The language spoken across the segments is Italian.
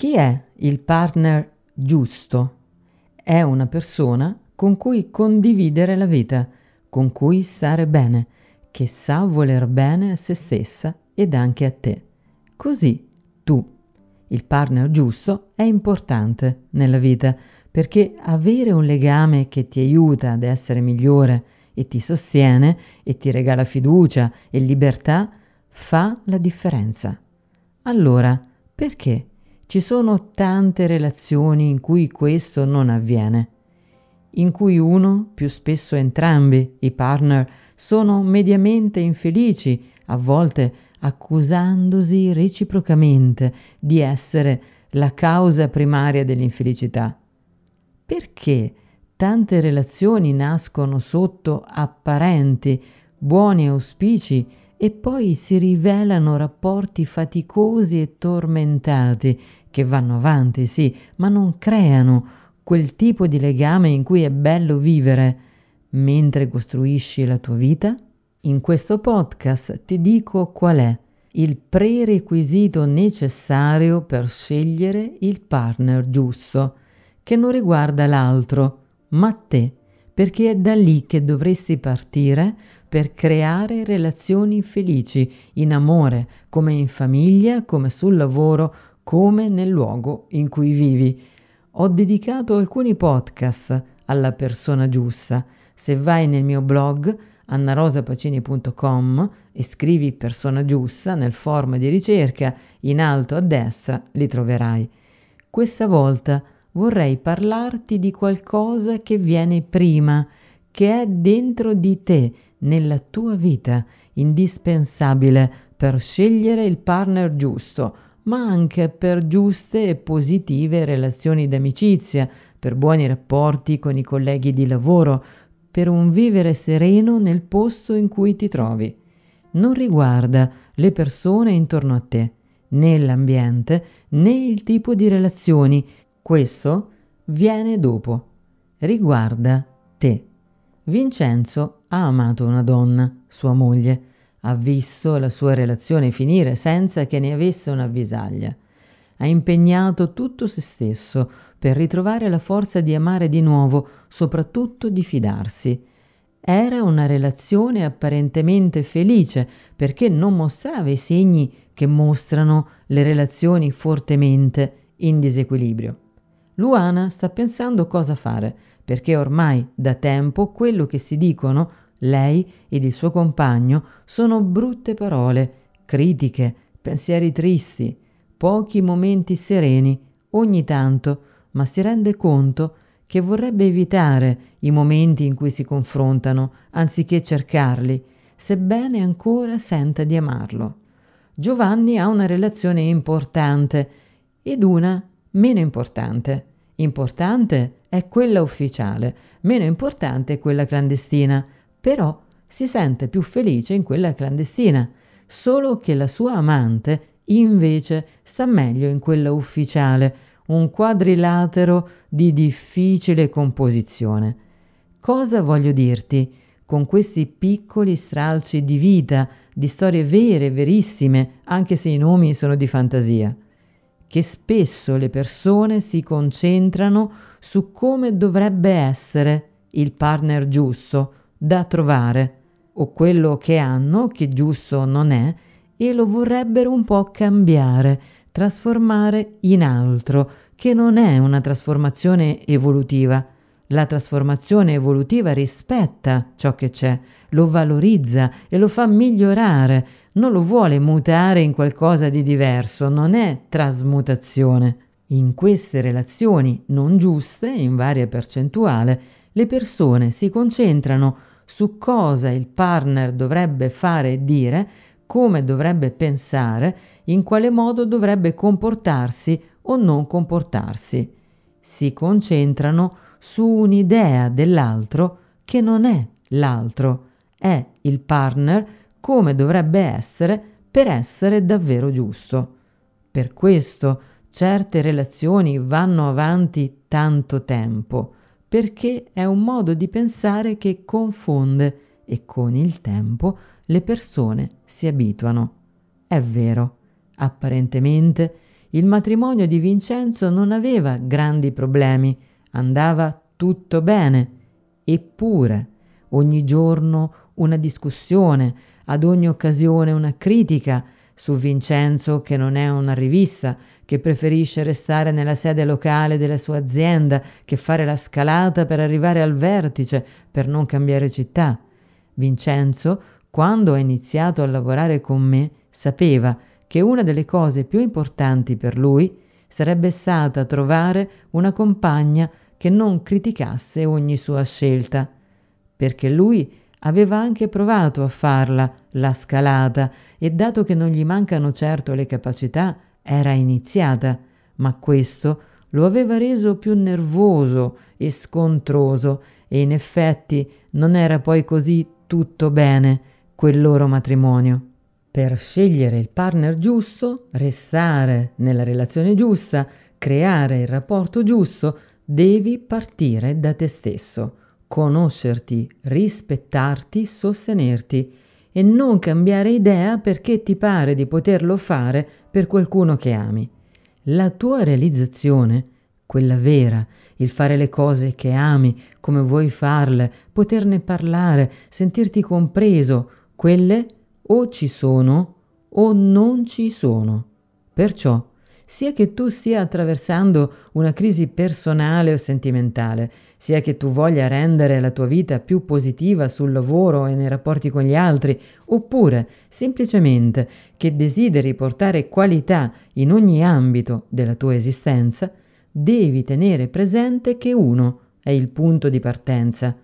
Chi è il partner giusto? È una persona con cui condividere la vita, con cui stare bene, che sa voler bene a se stessa ed anche a te. Così tu. Il partner giusto è importante nella vita perché avere un legame che ti aiuta ad essere migliore e ti sostiene e ti regala fiducia e libertà fa la differenza. Allora, perché ci sono tante relazioni in cui questo non avviene, in cui uno, più spesso entrambi i partner, sono mediamente infelici, a volte accusandosi reciprocamente di essere la causa primaria dell'infelicità. Perché tante relazioni nascono sotto apparenti buoni auspici e poi si rivelano rapporti faticosi e tormentati che vanno avanti, sì, ma non creano quel tipo di legame in cui è bello vivere mentre costruisci la tua vita? In questo podcast ti dico qual è il prerequisito necessario per scegliere il partner giusto, che non riguarda l'altro, ma te, perché è da lì che dovresti partire per creare relazioni felici in amore, come in famiglia, come sul lavoro, come nel luogo in cui vivi. Ho dedicato alcuni podcast alla persona giusta. Se vai nel mio blog annarosapacini.com e scrivi persona giusta nel forum di ricerca, in alto a destra li troverai. Questa volta vorrei parlarti di qualcosa che viene prima, che è dentro di te, nella tua vita, indispensabile per scegliere il partner giusto, ma anche per giuste e positive relazioni d'amicizia, per buoni rapporti con i colleghi di lavoro, per un vivere sereno nel posto in cui ti trovi. Non riguarda le persone intorno a te, né l'ambiente, né il tipo di relazioni. Questo viene dopo. Riguarda te. Vincenzo ha amato una donna, sua moglie, ha visto la sua relazione finire senza che ne avesse un'avvisaglia. Ha impegnato tutto se stesso per ritrovare la forza di amare di nuovo, soprattutto di fidarsi. Era una relazione apparentemente felice perché non mostrava i segni che mostrano le relazioni fortemente in disequilibrio. Luana sta pensando cosa fare perché ormai da tempo quello che si dicono lei ed il suo compagno sono brutte parole, critiche, pensieri tristi, pochi momenti sereni, ogni tanto, ma si rende conto che vorrebbe evitare i momenti in cui si confrontano, anziché cercarli, sebbene ancora senta di amarlo. Giovanni ha una relazione importante ed una meno importante. Importante è quella ufficiale, meno importante è quella clandestina però si sente più felice in quella clandestina, solo che la sua amante invece sta meglio in quella ufficiale, un quadrilatero di difficile composizione. Cosa voglio dirti con questi piccoli stralci di vita, di storie vere, verissime, anche se i nomi sono di fantasia? Che spesso le persone si concentrano su come dovrebbe essere il partner giusto, da trovare o quello che hanno, che giusto non è, e lo vorrebbero un po' cambiare, trasformare in altro, che non è una trasformazione evolutiva. La trasformazione evolutiva rispetta ciò che c'è, lo valorizza e lo fa migliorare, non lo vuole mutare in qualcosa di diverso, non è trasmutazione. In queste relazioni non giuste, in varia percentuale, le persone si concentrano su cosa il partner dovrebbe fare e dire, come dovrebbe pensare, in quale modo dovrebbe comportarsi o non comportarsi. Si concentrano su un'idea dell'altro che non è l'altro, è il partner come dovrebbe essere per essere davvero giusto. Per questo certe relazioni vanno avanti tanto tempo perché è un modo di pensare che confonde e con il tempo le persone si abituano. È vero, apparentemente il matrimonio di Vincenzo non aveva grandi problemi, andava tutto bene, eppure ogni giorno una discussione, ad ogni occasione una critica, su Vincenzo che non è una rivista, che preferisce restare nella sede locale della sua azienda che fare la scalata per arrivare al vertice, per non cambiare città. Vincenzo, quando ha iniziato a lavorare con me, sapeva che una delle cose più importanti per lui sarebbe stata trovare una compagna che non criticasse ogni sua scelta, perché lui Aveva anche provato a farla, la scalata, e dato che non gli mancano certo le capacità, era iniziata, ma questo lo aveva reso più nervoso e scontroso, e in effetti non era poi così tutto bene quel loro matrimonio. Per scegliere il partner giusto, restare nella relazione giusta, creare il rapporto giusto, devi partire da te stesso conoscerti, rispettarti, sostenerti e non cambiare idea perché ti pare di poterlo fare per qualcuno che ami. La tua realizzazione, quella vera, il fare le cose che ami, come vuoi farle, poterne parlare, sentirti compreso, quelle o ci sono o non ci sono. Perciò sia che tu stia attraversando una crisi personale o sentimentale, sia che tu voglia rendere la tua vita più positiva sul lavoro e nei rapporti con gli altri, oppure semplicemente che desideri portare qualità in ogni ambito della tua esistenza, devi tenere presente che uno è il punto di partenza.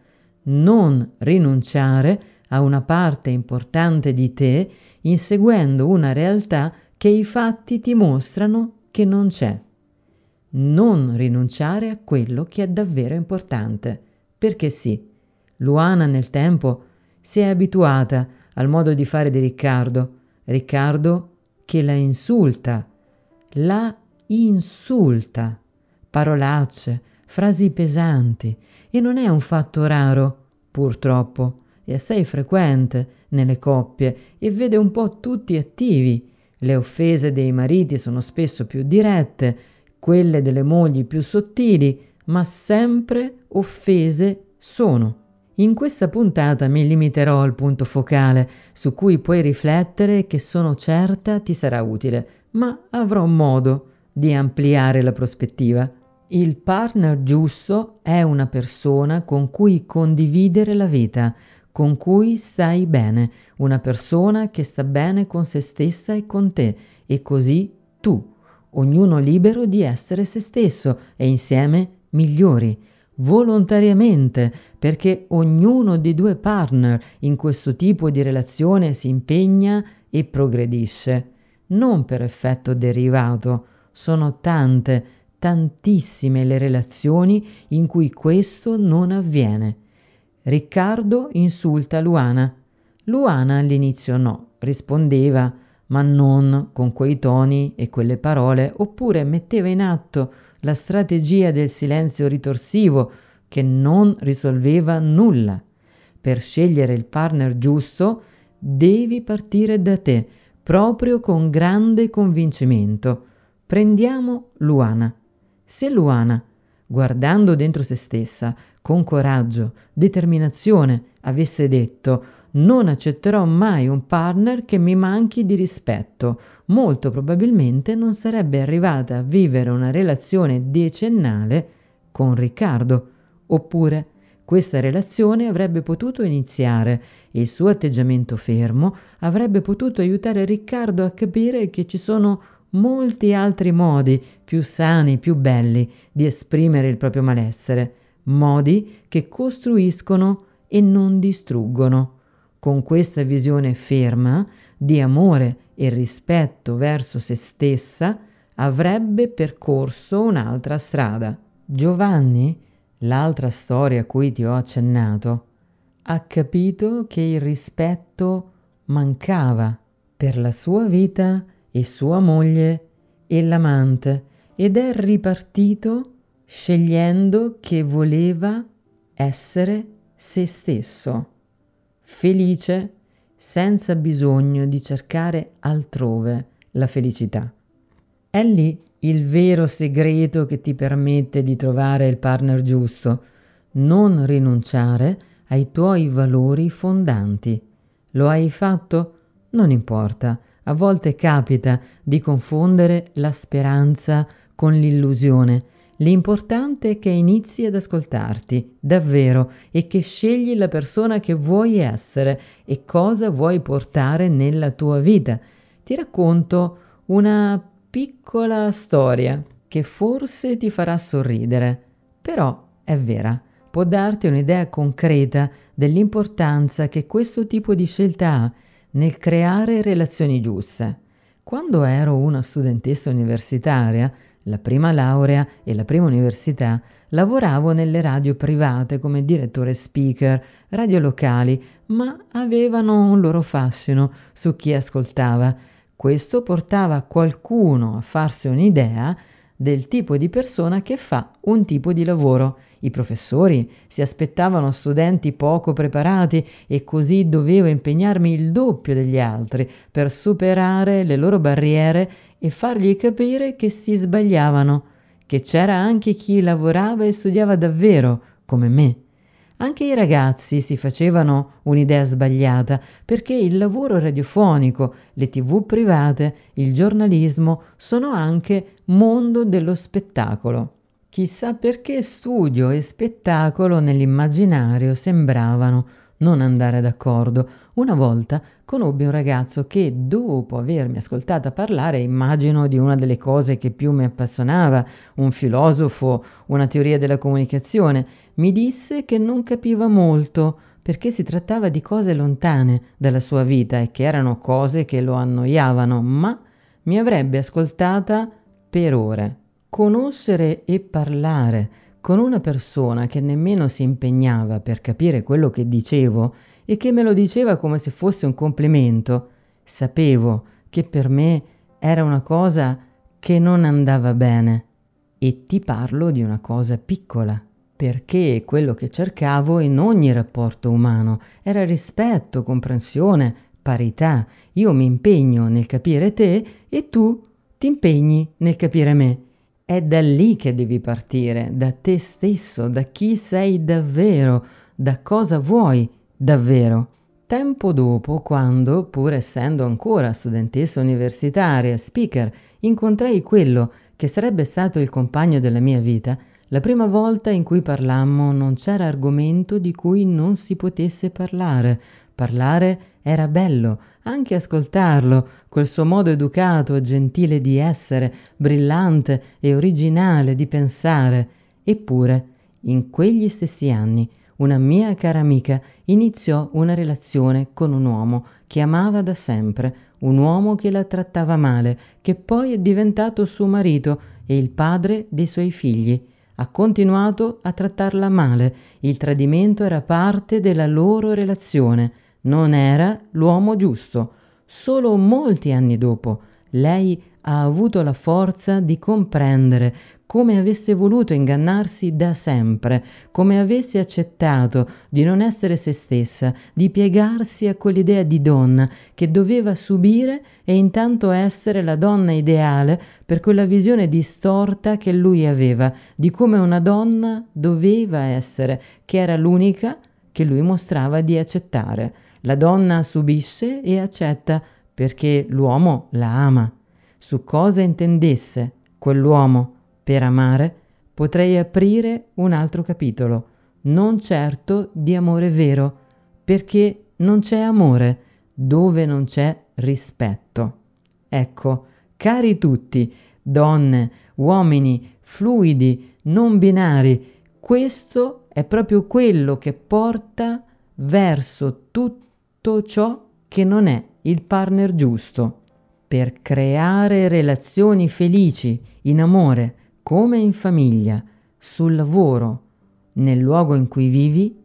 Non rinunciare a una parte importante di te inseguendo una realtà che i fatti ti mostrano che non c'è. Non rinunciare a quello che è davvero importante, perché sì, Luana nel tempo si è abituata al modo di fare di Riccardo, Riccardo che la insulta, la insulta, parolacce, frasi pesanti, e non è un fatto raro, purtroppo, è assai frequente nelle coppie e vede un po' tutti attivi le offese dei mariti sono spesso più dirette, quelle delle mogli più sottili, ma sempre offese sono. In questa puntata mi limiterò al punto focale, su cui puoi riflettere e che sono certa ti sarà utile, ma avrò modo di ampliare la prospettiva. Il partner giusto è una persona con cui condividere la vita, con cui stai bene, una persona che sta bene con se stessa e con te, e così tu, ognuno libero di essere se stesso e insieme migliori, volontariamente, perché ognuno dei due partner in questo tipo di relazione si impegna e progredisce, non per effetto derivato, sono tante, tantissime le relazioni in cui questo non avviene Riccardo insulta Luana. Luana all'inizio no, rispondeva, ma non con quei toni e quelle parole, oppure metteva in atto la strategia del silenzio ritorsivo che non risolveva nulla. Per scegliere il partner giusto devi partire da te, proprio con grande convincimento. Prendiamo Luana. Se Luana guardando dentro se stessa, con coraggio, determinazione, avesse detto non accetterò mai un partner che mi manchi di rispetto, molto probabilmente non sarebbe arrivata a vivere una relazione decennale con Riccardo, oppure questa relazione avrebbe potuto iniziare e il suo atteggiamento fermo avrebbe potuto aiutare Riccardo a capire che ci sono molti altri modi più sani, più belli di esprimere il proprio malessere, modi che costruiscono e non distruggono. Con questa visione ferma di amore e rispetto verso se stessa, avrebbe percorso un'altra strada. Giovanni, l'altra storia a cui ti ho accennato, ha capito che il rispetto mancava. Per la sua vita e sua moglie e l'amante ed è ripartito scegliendo che voleva essere se stesso, felice senza bisogno di cercare altrove la felicità. È lì il vero segreto che ti permette di trovare il partner giusto, non rinunciare ai tuoi valori fondanti. Lo hai fatto? Non importa, a volte capita di confondere la speranza con l'illusione. L'importante è che inizi ad ascoltarti davvero e che scegli la persona che vuoi essere e cosa vuoi portare nella tua vita. Ti racconto una piccola storia che forse ti farà sorridere, però è vera, può darti un'idea concreta dell'importanza che questo tipo di scelta ha nel creare relazioni giuste. Quando ero una studentessa universitaria, la prima laurea e la prima università, lavoravo nelle radio private come direttore speaker, radio locali, ma avevano un loro fascino su chi ascoltava. Questo portava qualcuno a farsi un'idea del tipo di persona che fa un tipo di lavoro. I professori si aspettavano studenti poco preparati e così dovevo impegnarmi il doppio degli altri per superare le loro barriere e fargli capire che si sbagliavano, che c'era anche chi lavorava e studiava davvero, come me. Anche i ragazzi si facevano un'idea sbagliata perché il lavoro radiofonico, le tv private, il giornalismo sono anche mondo dello spettacolo. Chissà perché studio e spettacolo nell'immaginario sembravano non andare d'accordo. Una volta conobbi un ragazzo che, dopo avermi ascoltata parlare, immagino di una delle cose che più mi appassionava, un filosofo, una teoria della comunicazione, mi disse che non capiva molto perché si trattava di cose lontane dalla sua vita e che erano cose che lo annoiavano, ma mi avrebbe ascoltata per ore. Conoscere e parlare con una persona che nemmeno si impegnava per capire quello che dicevo e che me lo diceva come se fosse un complimento, sapevo che per me era una cosa che non andava bene. E ti parlo di una cosa piccola, perché quello che cercavo in ogni rapporto umano era rispetto, comprensione, parità. Io mi impegno nel capire te e tu ti impegni nel capire me. È da lì che devi partire, da te stesso, da chi sei davvero, da cosa vuoi davvero. Tempo dopo, quando, pur essendo ancora studentessa universitaria, speaker, incontrai quello che sarebbe stato il compagno della mia vita, la prima volta in cui parlammo non c'era argomento di cui non si potesse parlare, Parlare era bello, anche ascoltarlo, quel suo modo educato e gentile di essere, brillante e originale di pensare. Eppure, in quegli stessi anni, una mia cara amica iniziò una relazione con un uomo che amava da sempre, un uomo che la trattava male, che poi è diventato suo marito e il padre dei suoi figli. Ha continuato a trattarla male, il tradimento era parte della loro relazione. Non era l'uomo giusto. Solo molti anni dopo lei ha avuto la forza di comprendere come avesse voluto ingannarsi da sempre, come avesse accettato di non essere se stessa, di piegarsi a quell'idea di donna che doveva subire e intanto essere la donna ideale per quella visione distorta che lui aveva di come una donna doveva essere, che era l'unica che lui mostrava di accettare. La donna subisce e accetta perché l'uomo la ama. Su cosa intendesse quell'uomo per amare, potrei aprire un altro capitolo, non certo di amore vero, perché non c'è amore dove non c'è rispetto. Ecco, cari tutti, donne, uomini, fluidi, non binari, questo è proprio quello che porta verso tutti tutto ciò che non è il partner giusto per creare relazioni felici in amore come in famiglia, sul lavoro, nel luogo in cui vivi,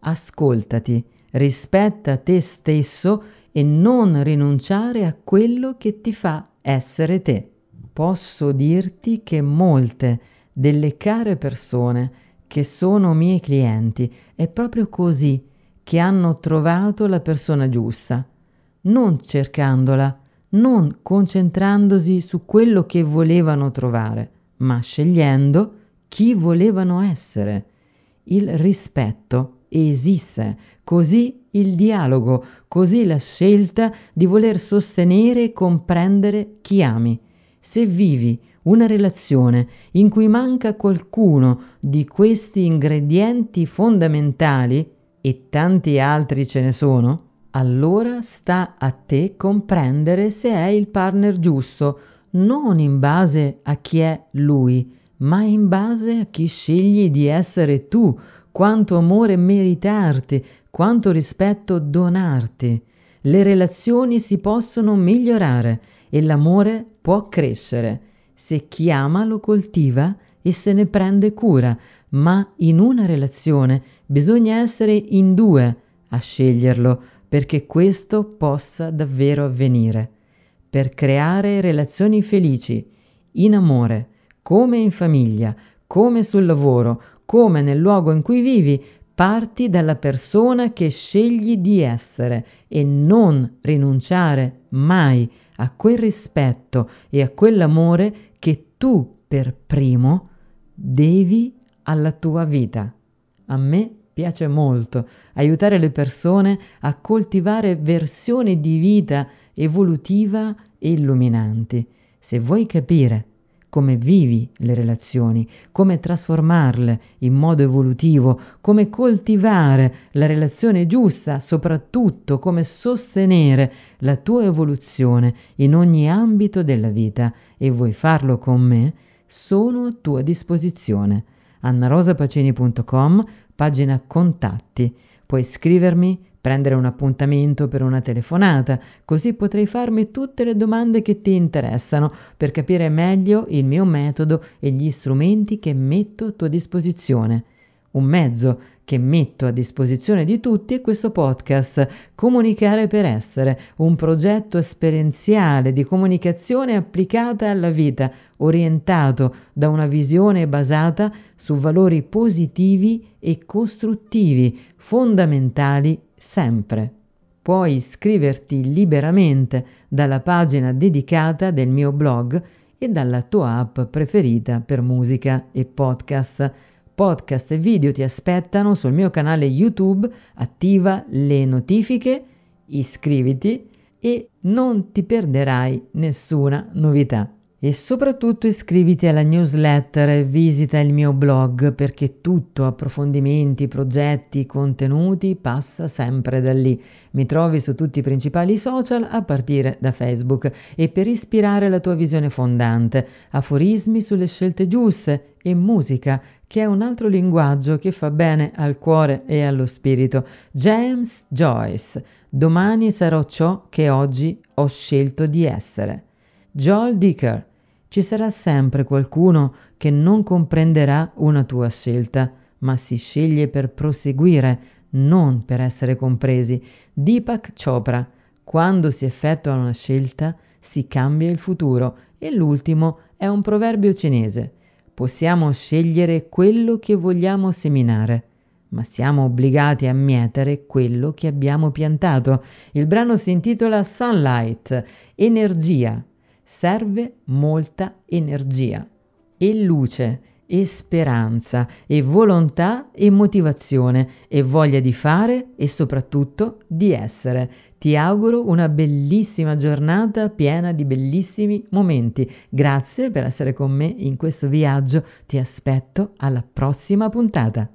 ascoltati, rispetta te stesso e non rinunciare a quello che ti fa essere te. Posso dirti che molte delle care persone che sono miei clienti è proprio così che hanno trovato la persona giusta, non cercandola, non concentrandosi su quello che volevano trovare, ma scegliendo chi volevano essere. Il rispetto esiste, così il dialogo, così la scelta di voler sostenere e comprendere chi ami. Se vivi una relazione in cui manca qualcuno di questi ingredienti fondamentali, e tanti altri ce ne sono, allora sta a te comprendere se è il partner giusto, non in base a chi è lui, ma in base a chi scegli di essere tu, quanto amore meritarti, quanto rispetto donarti. Le relazioni si possono migliorare e l'amore può crescere se chi ama lo coltiva e se ne prende cura, ma in una relazione bisogna essere in due a sceglierlo perché questo possa davvero avvenire. Per creare relazioni felici, in amore, come in famiglia, come sul lavoro, come nel luogo in cui vivi, parti dalla persona che scegli di essere e non rinunciare mai a quel rispetto e a quell'amore che tu per primo devi alla tua vita. A me piace molto aiutare le persone a coltivare versioni di vita evolutiva e illuminanti. Se vuoi capire come vivi le relazioni, come trasformarle in modo evolutivo, come coltivare la relazione giusta, soprattutto come sostenere la tua evoluzione in ogni ambito della vita e vuoi farlo con me, sono a tua disposizione annarosapacini.com, pagina contatti. Puoi scrivermi, prendere un appuntamento per una telefonata, così potrei farmi tutte le domande che ti interessano per capire meglio il mio metodo e gli strumenti che metto a tua disposizione. Un mezzo che metto a disposizione di tutti è questo podcast, Comunicare per essere, un progetto esperienziale di comunicazione applicata alla vita, orientato da una visione basata su valori positivi e costruttivi, fondamentali sempre. Puoi iscriverti liberamente dalla pagina dedicata del mio blog e dalla tua app preferita per musica e podcast podcast e video ti aspettano sul mio canale YouTube, attiva le notifiche, iscriviti e non ti perderai nessuna novità. E soprattutto iscriviti alla newsletter e visita il mio blog perché tutto, approfondimenti, progetti, contenuti passa sempre da lì. Mi trovi su tutti i principali social a partire da Facebook e per ispirare la tua visione fondante, aforismi sulle scelte giuste, e musica, che è un altro linguaggio che fa bene al cuore e allo spirito. James Joyce, domani sarò ciò che oggi ho scelto di essere. Joel Dicker, ci sarà sempre qualcuno che non comprenderà una tua scelta, ma si sceglie per proseguire, non per essere compresi. Deepak Chopra, quando si effettua una scelta, si cambia il futuro. E l'ultimo è un proverbio cinese. Possiamo scegliere quello che vogliamo seminare, ma siamo obbligati a mietere quello che abbiamo piantato. Il brano si intitola Sunlight, energia. Serve molta energia e luce e speranza e volontà e motivazione e voglia di fare e soprattutto di essere. Ti auguro una bellissima giornata piena di bellissimi momenti. Grazie per essere con me in questo viaggio. Ti aspetto alla prossima puntata.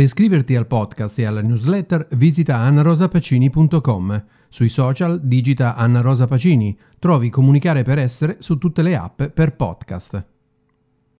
Per iscriverti al podcast e alla newsletter visita annarosapacini.com. Sui social digita Anna Rosa Pacini. Trovi Comunicare per Essere su tutte le app per podcast.